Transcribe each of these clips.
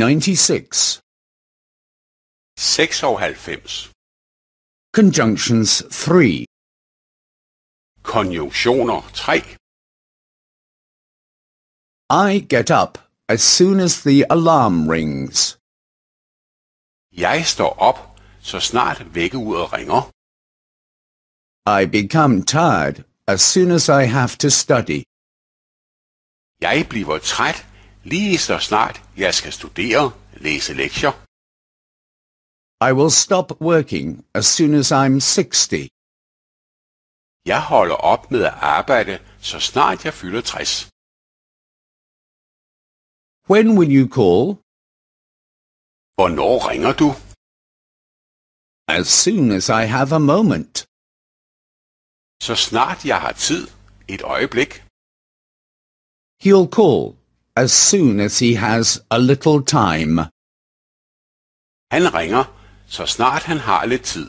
96. 96. Conjunctions 3. Konjunktioner 3. I get up as soon as the alarm rings. Jeg står op, så snart vækkeuret ringer. I become tired as soon as I have to study. Jeg bliver træt, lige så snart jeg skal studere, læse lektier. I will stop working as soon as I'm 60. Jeg holder op med at arbejde, så snart jeg fylder 60. When will you call? Hvornår ringer du? As soon as I have a moment. Så snart jeg har tid. Et øjeblik. He'll call. as soon as he has a little time. Han ringer, så snart han har lidt tid.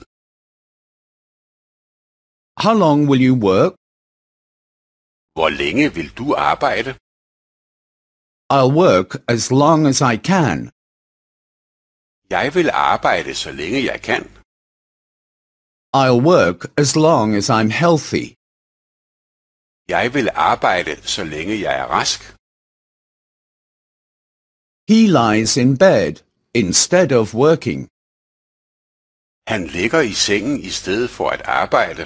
How long will you work? Hvor længe vil du arbejde? I'll work as long as I can. Jeg vil arbejde så længe jeg kan. I'll work as long as I'm healthy. Jeg vil arbejde så længe jeg er rask. He lies in bed instead of working. Han ligger i sengen i stedet for at arbejde.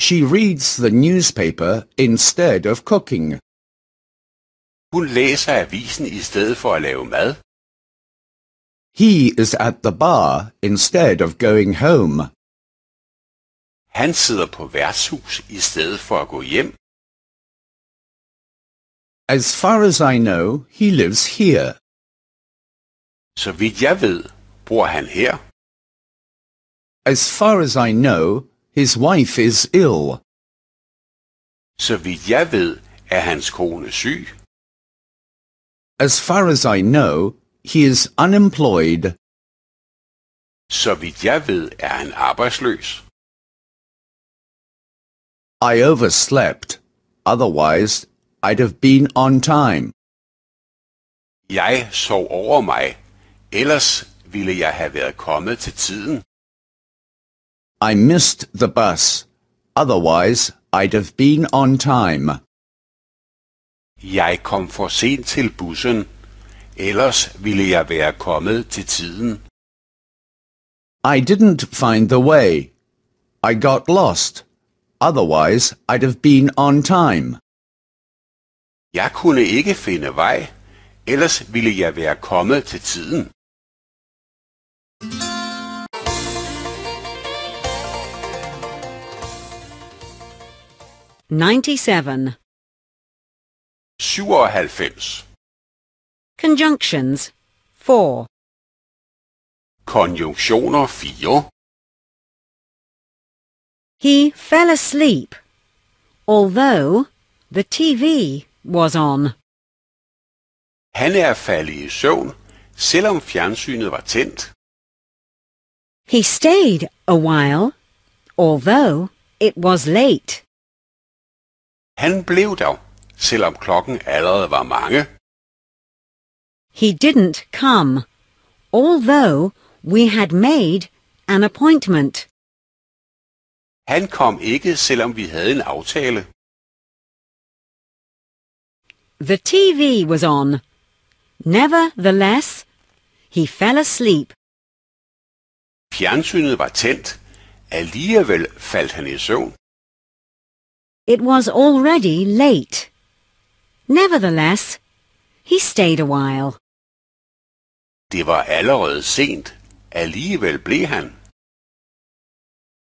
She reads the newspaper instead of cooking. Hun læser avisen i stedet for at lave mad. He is at the bar instead of going home. Han sidder på værtshus i stedet for at gå hjem. As far as I know, he lives here. Så vidt jeg ved, bor han her. As far as I know, his wife is ill. Så vidt jeg ved, er hans kone syg. As far as I know, he is unemployed. Så vidt jeg ved, er han arbejdsløs. I overslept. Otherwise, I'd have been on time. Jeg sov over mig. Ellers ville jeg have været kommet til tiden. I missed the bus. Otherwise, I'd have been on time. Jeg kom for sent til bussen. Ellers ville jeg være kommet til tiden. I didn't find the way. I got lost. Otherwise, I'd have been on time. Jeg kunne ikke finde vej, ellers ville jeg være kommet til tiden. Ninety-seven. Conjunctions 4. Konjunktioner 4. He fell asleep, although the TV was on. Han er faldet i søvn, selvom fjernsynet var tændt. He stayed a while, although it was late. Han blev der, selvom klokken allerede var mange. He didn't come, although we had made an appointment. Han kom ikke, selvom vi havde en aftale. The TV was on. Nevertheless, he fell asleep. Fjernsynet var tændt. Alligevel faldt han i søvn. It was already late. Nevertheless, he stayed a while. Det var allerede sent. Alligevel blev han.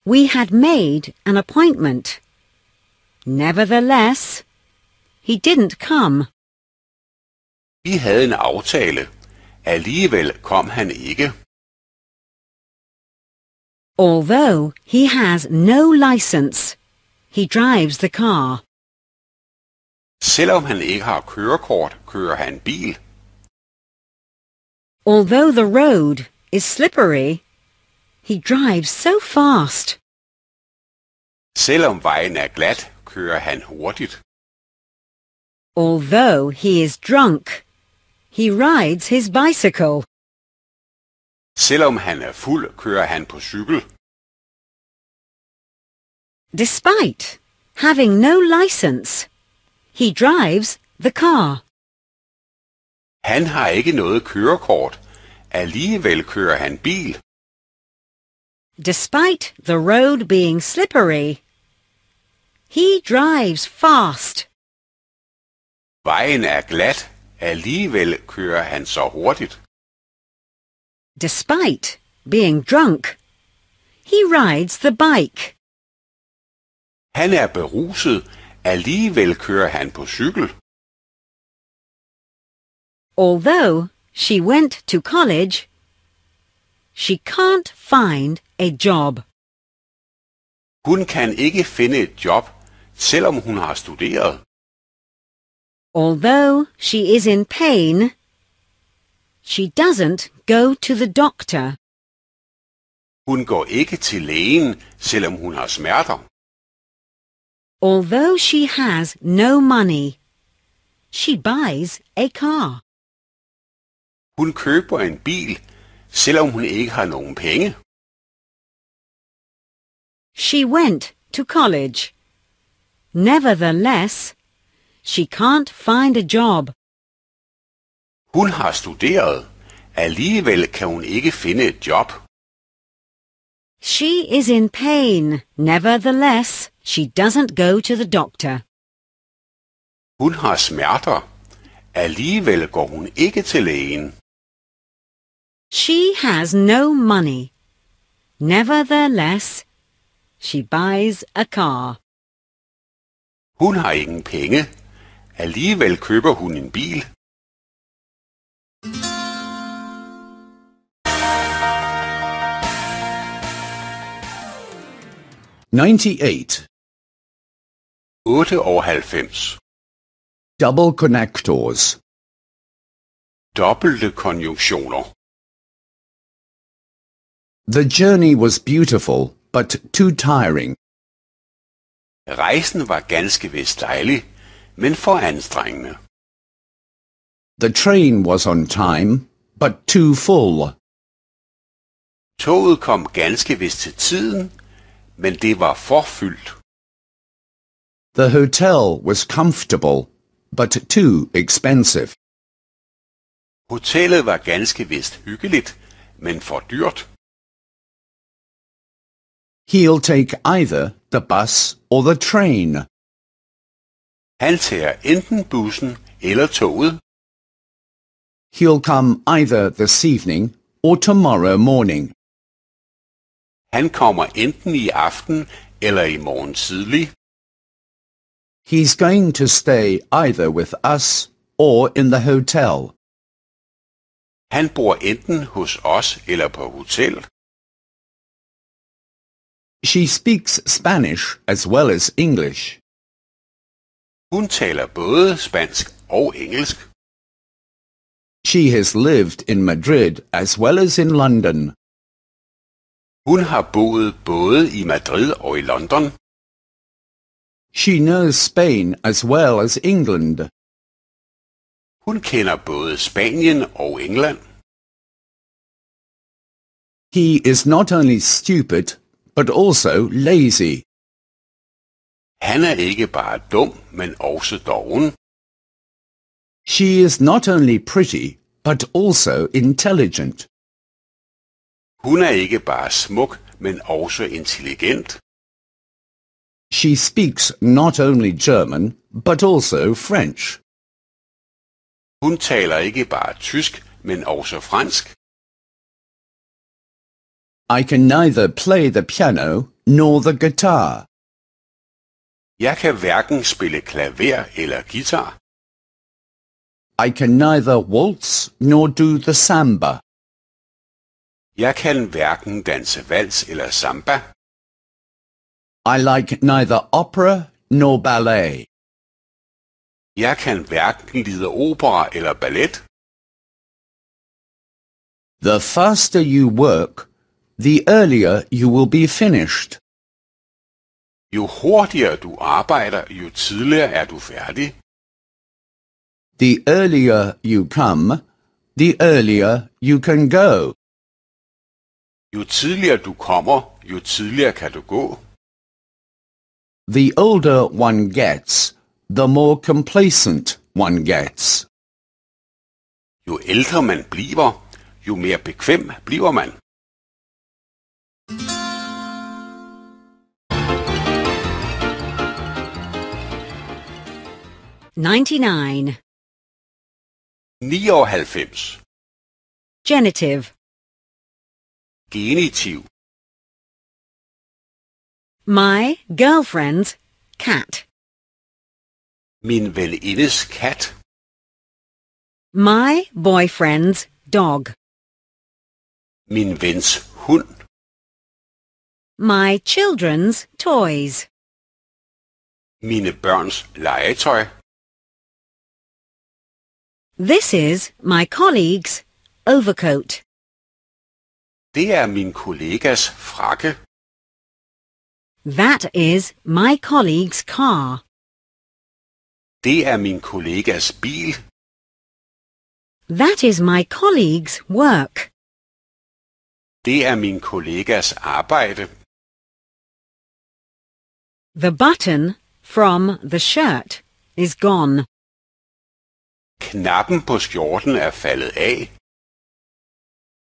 We had made an appointment. Nevertheless, he didn't come. Vi havde en aftale. Alligevel kom han ikke. Although he has no license, he drives the car. Selvom han ikke har kørekort, kører han bil. Although the road is slippery, he drives so fast. Selvom vejen er glat, kører han hurtigt. Although he is drunk, he rides his bicycle. Selvom han er fuld, kører han på cykel. Despite having no license, he drives the car. Han har ikke noget kørekort. Alligevel kører han bil. Despite the road being slippery, he drives fast. Vejen er glat, alligevel kører han så hurtigt. Despite being drunk, he rides the bike. Han er beruset, alligevel kører han på cykel. Although she went to college, she can't find a job. Hun kan ikke finde et job, selvom hun har studeret. Although she is in pain, she doesn't go to the doctor. Hun går ikke til lægen, selvom hun har smerter. Although she has no money, she buys a car. Hun køber en bil, selvom hun ikke har nogen penge. She went to college. Nevertheless, she can't find a job. Hun har studeret. Alligevel kan hun ikke finde et job. She is in pain. Nevertheless, she doesn't go to the doctor. Hun har smerter. Alligevel går hun ikke til lægen. She has no money. Nevertheless, she buys a car. Hun har ingen penge. Alligevel køber hun en bil. Ninety-eight. 98. Double connectors. Dobbelte konjunktioner. The journey was beautiful, but too tiring. Rejsen var ganske vist dejlig, men for anstrengende. The train was on time, but too full. Toget kom ganske vist til tiden, men det var forfyldt. The hotel was comfortable, but too expensive. Hotellet var ganske vist hyggeligt, men for dyrt. He'll take either the bus or the train. Han tager enten bussen eller toget. He'll come either this evening or tomorrow morning. Han kommer enten i aften eller i morgen tidlig. He's going to stay either with us or in the hotel. Han bor enten hos os eller på hotel. She speaks Spanish as well as English. Hun taler både spansk og engelsk. She has lived in Madrid as well as in London. Hun har boet både i Madrid og i London. She knows Spain as well as England. Hun kender både Spanien og England. He is not only stupid, but also lazy. Han er ikke bare dum, men også doven. She is not only pretty, but also intelligent. Hun er ikke bare smuk, men også intelligent. She speaks not only German, but also French. Hun taler ikke bare tysk, men også fransk. I can neither play the piano nor the guitar. Jeg kan hverken spille klaver eller guitar. I can neither waltz nor do the samba. Jeg kan hverken danse vals eller samba. I like neither opera nor ballet. Jeg kan hverken lide opera eller ballet. The faster you work, the earlier you will be finished. Jo hurtigere du arbejder, jo tidligere er du færdig. The earlier you come, the earlier you can go. Jo tidligere du kommer, jo tidligere kan du gå. The older one gets, the more complacent one gets. Jo ældre man bliver, jo mere bekvem bliver man. 99 99 Genitive Genitiv My girlfriend's cat Min venindes kat My boyfriend's dog Min vens hund My children's toys Mine børns legetøj this is my colleague's overcoat. Det er min kollegas frakke. That is my colleague's car. Det er min kollegas bil. That is my colleague's work. Det er min kollegas arbejde. The button from the shirt is gone. Knappen på skjorten er faldet af.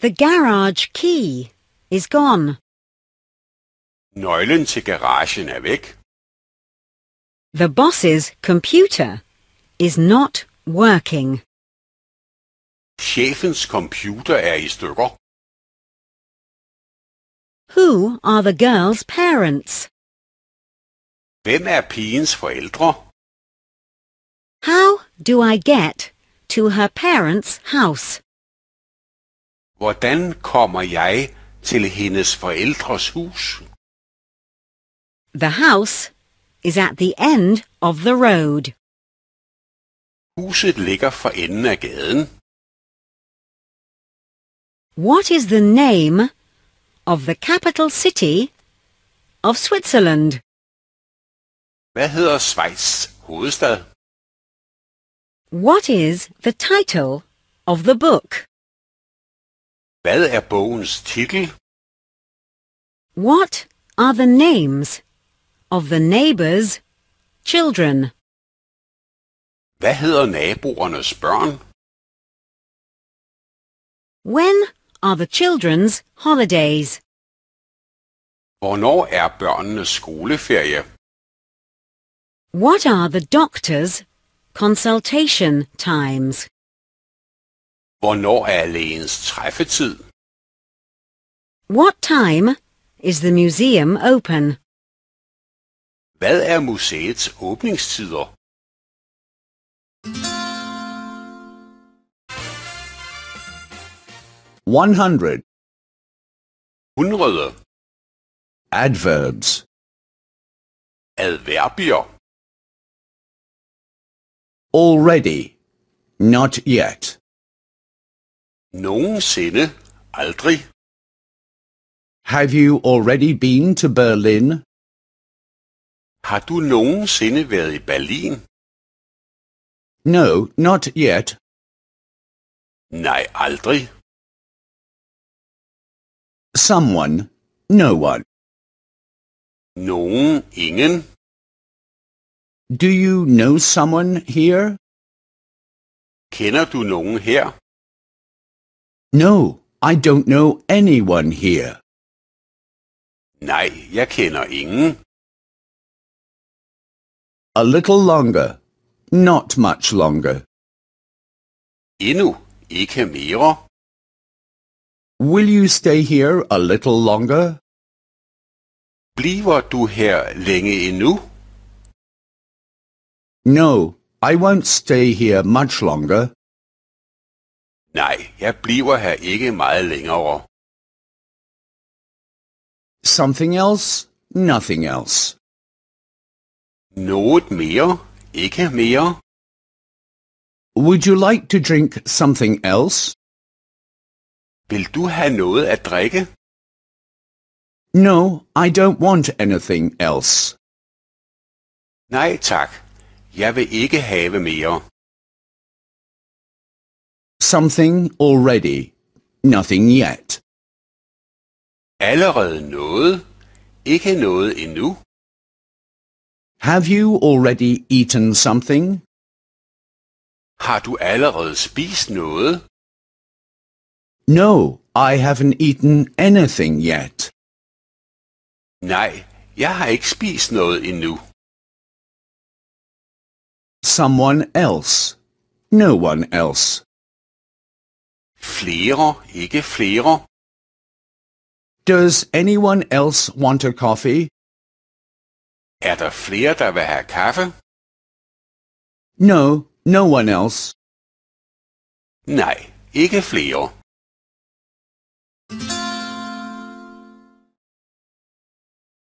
The garage key is gone. Nøglen til garagen er væk. The boss's computer is not working. Chefens computer er i stykker. Who are the girl's parents? Hvem er pigens forældre? How do I get to her parents' house? Hvordan kommer jeg til hendes forældres hus? The house is at the end of the road. Huset ligger for enden af gaden. What is the name of the capital city of Switzerland? Hvad hedder Schweiz hovedstad? What is the title of the book? Hvad er bogens titel? What are the names of the neighbors' children? Hvad hedder naboernes børn? When are the children's holidays? Hvornår er børnenes skoleferie? What are the doctor's Consultation times. Hvornår er lægens træffetid? What time is the museum open? Hvad er museets åbningstider? One hundred. Hundrede. Adverbs. Adverbier. Already. Not yet. Nogensinde. Aldrig. Have you already been to Berlin? Har du nogensinde været i Berlin? No, not yet. Nej, aldrig. Someone, no one. Nogen, ingen. Do you know someone here? Kender du nogen her? No, I don't know anyone here. Nej, jeg kender ingen. A little longer. Not much longer. Endnu, ikke mere. Will you stay here a little longer? Bliver du her længe endnu? No, I won't stay here much longer. Nej, jeg bliver her ikke meget længere. Something else, nothing else. Noget mere, ikke mere. Would you like to drink something else? Vil du have noget at drikke? No, I don't want anything else. Nej tak, Jeg vil ikke have mere. Something already. Nothing yet. Allerede noget. Ikke noget endnu. Have you already eaten something? Har du allerede spist noget? No, I haven't eaten anything yet. Nej, jeg har ikke spist noget endnu. Someone else. No one else. Flere, ikke flere. Does anyone else want a coffee? Er der flere, der vil have kaffe? No, no one else. Nej, ikke flere.